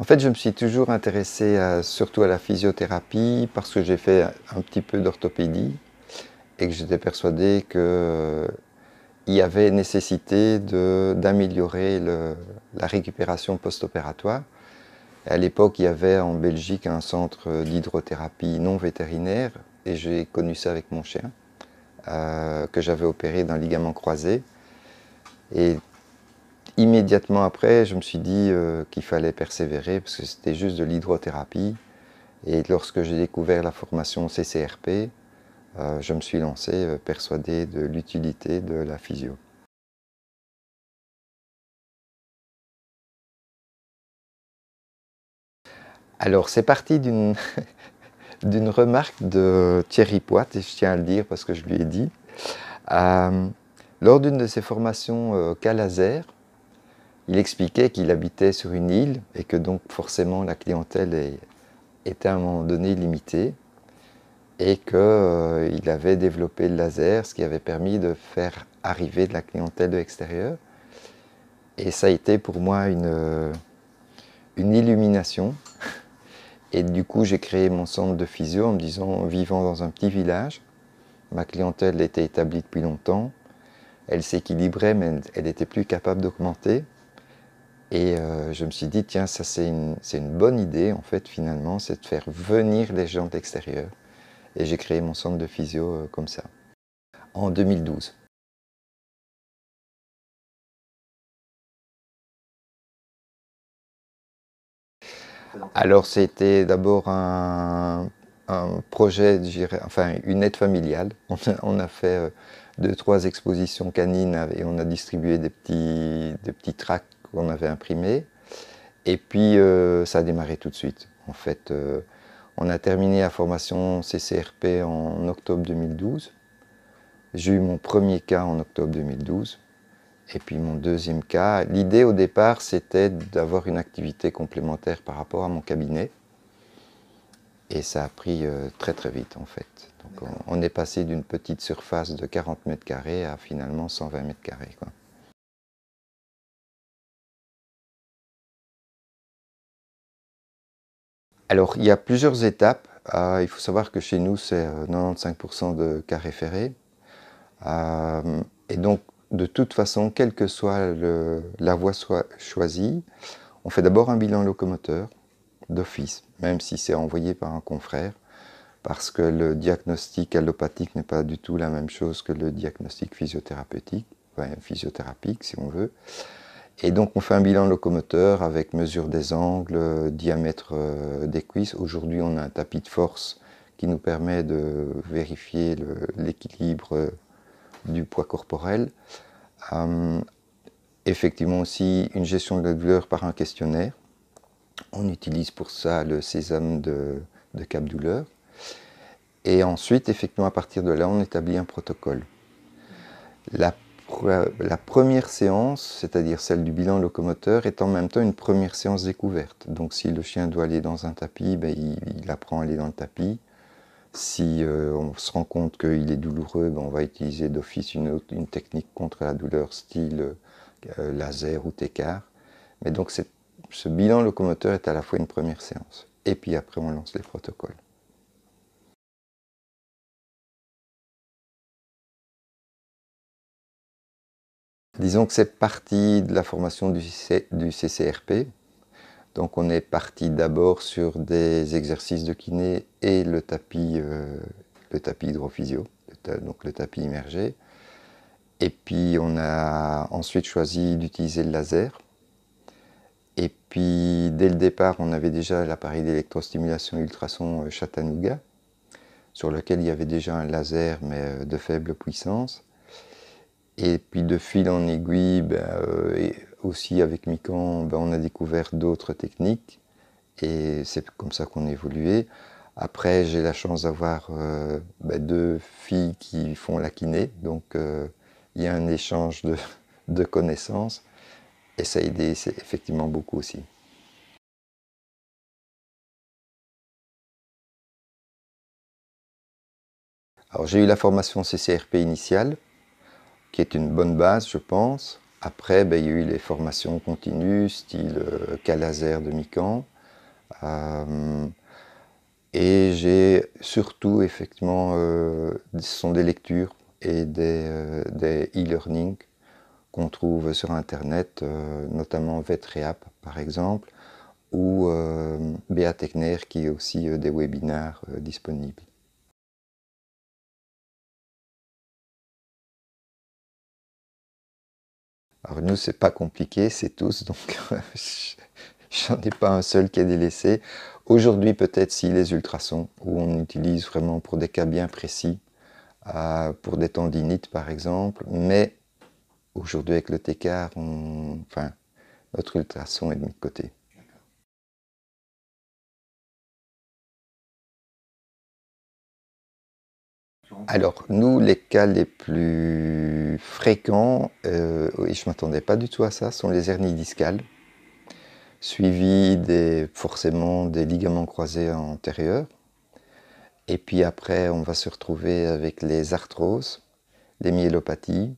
En fait, je me suis toujours intéressé euh, surtout à la physiothérapie parce que j'ai fait un petit peu d'orthopédie et que j'étais persuadé qu'il euh, y avait nécessité d'améliorer la récupération post-opératoire. À l'époque, il y avait en Belgique un centre d'hydrothérapie non vétérinaire et j'ai connu ça avec mon chien euh, que j'avais opéré d'un ligament croisé. Et immédiatement après, je me suis dit euh, qu'il fallait persévérer parce que c'était juste de l'hydrothérapie. Et lorsque j'ai découvert la formation CCRP, euh, je me suis lancé euh, persuadé de l'utilité de la physio. Alors c'est parti d'une remarque de Thierry Poit, et je tiens à le dire parce que je lui ai dit. lors d'une de ses formations Calazer, il expliquait qu'il habitait sur une île et que donc forcément la clientèle était à un moment donné limitée et qu'il euh, avait développé le laser, ce qui avait permis de faire arriver de la clientèle de l'extérieur. Et ça a été pour moi une, euh, une illumination. Et du coup, j'ai créé mon centre de physio en me disant, vivant dans un petit village, ma clientèle était établie depuis longtemps, elle s'équilibrait, mais elle n'était plus capable d'augmenter. Et euh, je me suis dit, tiens, ça c'est une, bonne idée, en fait, finalement, c'est de faire venir les gens d'extérieur Et j'ai créé mon centre de physio euh, comme ça, en 2012. Alors c'était d'abord un, projet, enfin une aide familiale. On a, fait euh, deux, trois expositions canines et on a distribué des petits tracts qu'on avait imprimé. Et puis euh, ça a démarré tout de suite. En fait, euh, on a terminé la formation CCRP en octobre 2012. J'ai eu mon premier cas en octobre 2012. Et puis mon deuxième cas, l'idée au départ, c'était d'avoir une activité complémentaire par rapport à mon cabinet. Et ça a pris euh, très très vite en fait. Donc on, est passé d'une petite surface de 40 mètres carrés à finalement 120 mètres carrés. Alors, il y a plusieurs étapes. Euh, il faut savoir que chez nous, c'est 95% euh, de cas référés. Euh, et donc, de toute façon, quelle que soit la voie choisie, on fait d'abord un bilan locomoteur d'office, même si c'est envoyé par un confrère, parce que le diagnostic allopathique n'est pas du tout la même chose que le diagnostic physiothérapeutique, enfin, physiothérapique si on veut. Et donc on fait un bilan locomoteur avec mesure des angles, diamètre euh, des cuisses. Aujourd'hui on a un tapis de force qui nous permet de vérifier l'équilibre euh, du poids corporel. Euh, effectivement aussi une gestion de la douleur par un questionnaire. On utilise pour ça le sésame de, Cap Douleur. Et ensuite, effectivement, à partir de là, on établit un protocole. La la première séance, c'est-à-dire celle du bilan locomoteur, est en même temps une première séance découverte. Donc si le chien doit aller dans un tapis, ben, il, apprend à aller dans le tapis. Si euh, on se rend compte qu'il est douloureux, ben, on va utiliser d'office une, technique contre la douleur, style euh, laser ou técart. Mais donc ce bilan locomoteur est à la fois une première séance. Et puis après, on lance les protocoles. Disons que c'est parti de la formation du, CCRP. Donc on est parti d'abord sur des exercices de kiné et le tapis, euh, le tapis hydrophysio, donc le tapis immergé. Et puis on a ensuite choisi d'utiliser le laser. Et puis dès le départ, on avait déjà l'appareil d'électrostimulation ultrason euh, Chattanooga, sur lequel il y avait déjà un laser mais euh, de faible puissance. Et puis de fil en aiguille, ben, euh, et aussi avec Mikan, ben, on a découvert d'autres techniques et c'est comme ça qu'on évoluait. Après, j'ai la chance d'avoir euh, ben, deux filles qui font la kiné, donc euh, il y a un échange de, connaissances et ça a aidé effectivement beaucoup aussi. Alors j'ai eu la formation CCRP initiale, qui est une bonne base, je pense. Après, ben, il y a eu les formations continues, style euh, Calazer de Mican. Euh, et j'ai surtout, effectivement, euh, ce sont des lectures et des e-learning qu'on trouve sur Internet, notamment VetReap, par exemple, ou Béa qui est aussi des webinaires disponibles. Alors nous, c'est pas compliqué, c'est tous, donc j'en ai pas un seul qui est délaissé. Aujourd'hui, peut-être si les ultrasons, où on utilise vraiment pour des cas bien précis, euh, pour des tendinites par exemple, mais aujourd'hui avec le TECAR, enfin, notre ultrason est de côté Alors, nous, les cas les plus fréquents, euh, et je ne m'attendais pas du tout à ça, sont les hernies discales, suivies forcément des ligaments croisés antérieurs. Et puis après, on va se retrouver avec les arthroses, les myélopathies,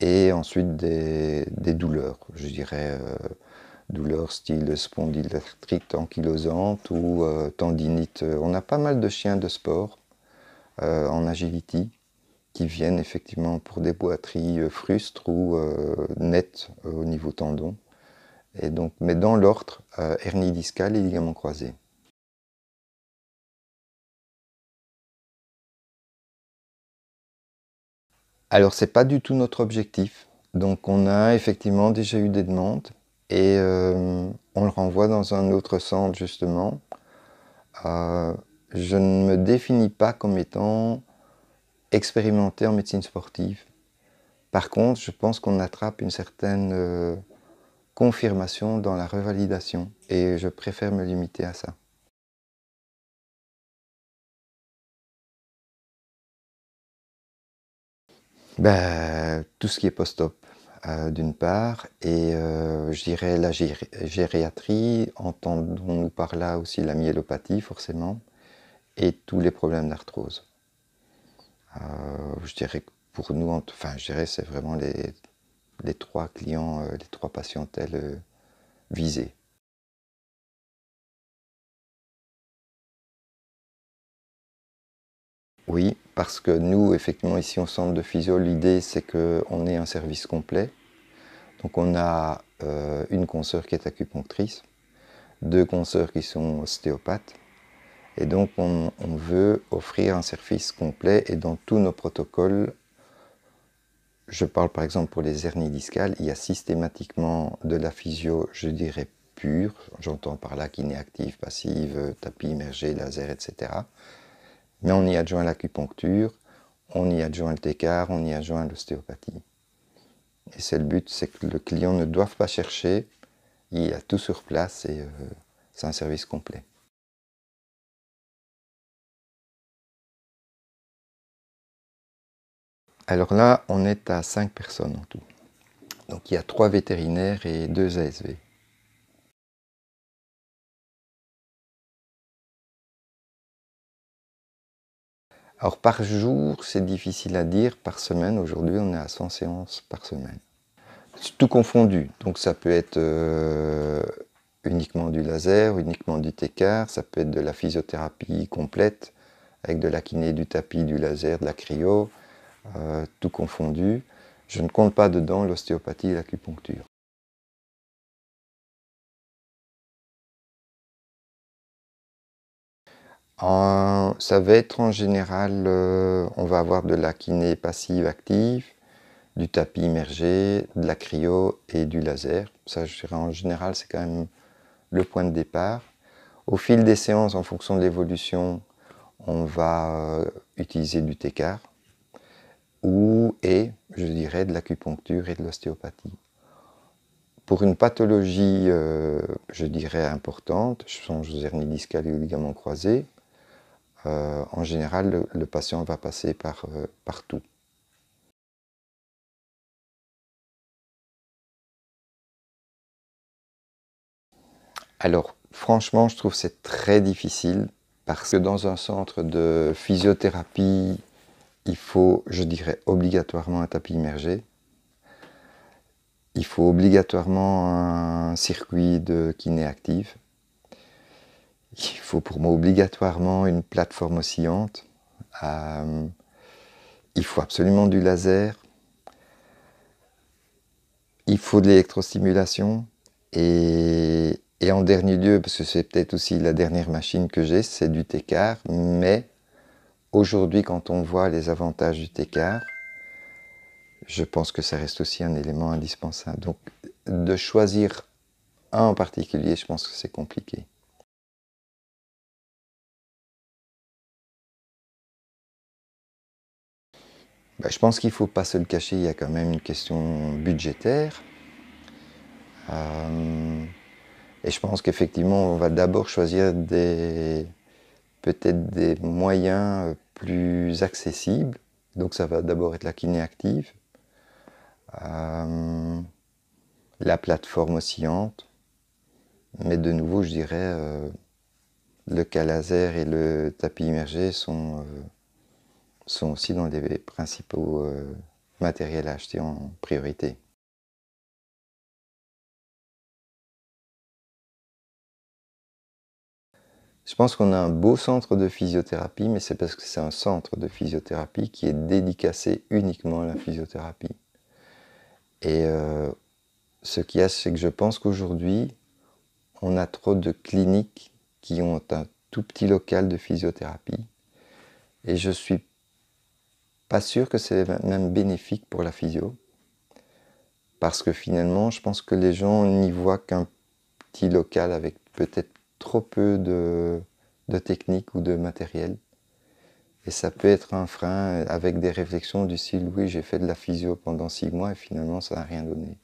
et ensuite des, douleurs, je dirais. Euh, douleurs style spondylarthrite ankylosante ou euh, tendinite. On a pas mal de chiens de sport euh, en agility qui viennent effectivement pour des boiteries euh, frustres ou euh, nettes au niveau tendon. mais dans l'ordre, hernie discale et ligament croisé. Alors, ce n'est pas du tout notre objectif. Donc, on a effectivement déjà eu des demandes et on le renvoie dans un autre centre, justement je ne me définis pas comme étant expérimenté en médecine sportive. Par contre, je pense qu'on attrape une certaine euh, confirmation dans la revalidation et je préfère me limiter à ça. Ben, tout ce qui est post-op, euh, d'une part, et euh, je dirais la gériatrie, entendons-nous par là aussi la myélopathie, forcément et tous les problèmes d'arthrose. Euh, je dirais que pour nous, enfin, je dirais c'est vraiment les, trois clients, euh, les trois patientèles visés. Euh, visées. Oui, parce que nous, effectivement, ici au centre de physio, l'idée c'est qu'on ait un service complet. Donc on a une consoeur qui est acupunctrice, deux consoeurs qui sont ostéopathes, et donc, on, veut offrir un service complet et dans tous nos protocoles, je parle par exemple pour les hernies discales, il y a systématiquement de la physio, je dirais pure, j'entends par là kiné active, passive, tapis immergé, laser, etc. Mais on y adjoint l'acupuncture, on y adjoint le TECAR, on y adjoint l'ostéopathie. Et c'est le but, c'est que le client ne doive pas chercher, il a tout sur place et euh, c'est un service complet. Alors là, on est à 5 personnes en tout. Donc il y a 3 vétérinaires et 2 ASV. Alors par jour, c'est difficile à dire, par semaine, aujourd'hui on est à 100 séances par semaine. C'est Tout confondu, donc ça peut être euh, uniquement du laser, uniquement du TECAR. ça peut être de la physiothérapie complète, avec de la kiné, du tapis, du laser, de la cryo, euh, tout confondu, je ne compte pas dedans l'ostéopathie et l'acupuncture. ça va être en général, euh, on va avoir de la kiné passive active, du tapis immergé, de la cryo et du laser. Ça, je dirais en général, c'est quand même le point de départ. Au fil des séances, en fonction de l'évolution, on va euh, utiliser du TECAR, ou et, je dirais, de l'acupuncture et de l'ostéopathie. Pour une pathologie, euh, je dirais, importante, je songe aux hernies discales et aux ligaments croisés, euh, en général, le, patient va passer par, euh, Alors, franchement, je trouve c'est très difficile parce que dans un centre de physiothérapie il faut, je dirais, obligatoirement un tapis immergé. Il faut obligatoirement un circuit de kiné active. Il faut pour moi obligatoirement une plateforme oscillante. Euh, il faut absolument du laser. Il faut de l'électrostimulation. Et, en dernier lieu, parce que c'est peut-être aussi la dernière machine que j'ai, c'est du TECAR, mais Aujourd'hui, quand on voit les avantages du TECAR, je pense que ça reste aussi un élément indispensable. Donc, de choisir un en particulier, je pense que c'est compliqué. Bah, je pense qu'il ne faut pas se le cacher, il y a quand même une question budgétaire. Euh, et je pense qu'effectivement, on va d'abord choisir des, peut-être des moyens euh, plus accessibles. Donc ça va d'abord être la kiné active, euh, la plateforme oscillante, mais de nouveau je dirais euh, le cas laser et le tapis immergé sont, sont aussi dans les principaux matériels à acheter en priorité. Je pense qu'on a un beau centre de physiothérapie, mais c'est parce que c'est un centre de physiothérapie qui est dédicacé uniquement à la physiothérapie. Et euh, ce qu'il y a, c'est que je pense qu'aujourd'hui, on a trop de cliniques qui ont un tout petit local de physiothérapie. Et je suis pas sûr que c'est même bénéfique pour la physio. Parce que finalement, je pense que les gens n'y voient qu'un petit local avec peut-être trop peu de, de technique ou de matériel. Et ça peut être un frein euh, avec des réflexions du style oui j'ai fait de la physio pendant six mois et finalement ça n'a rien donné.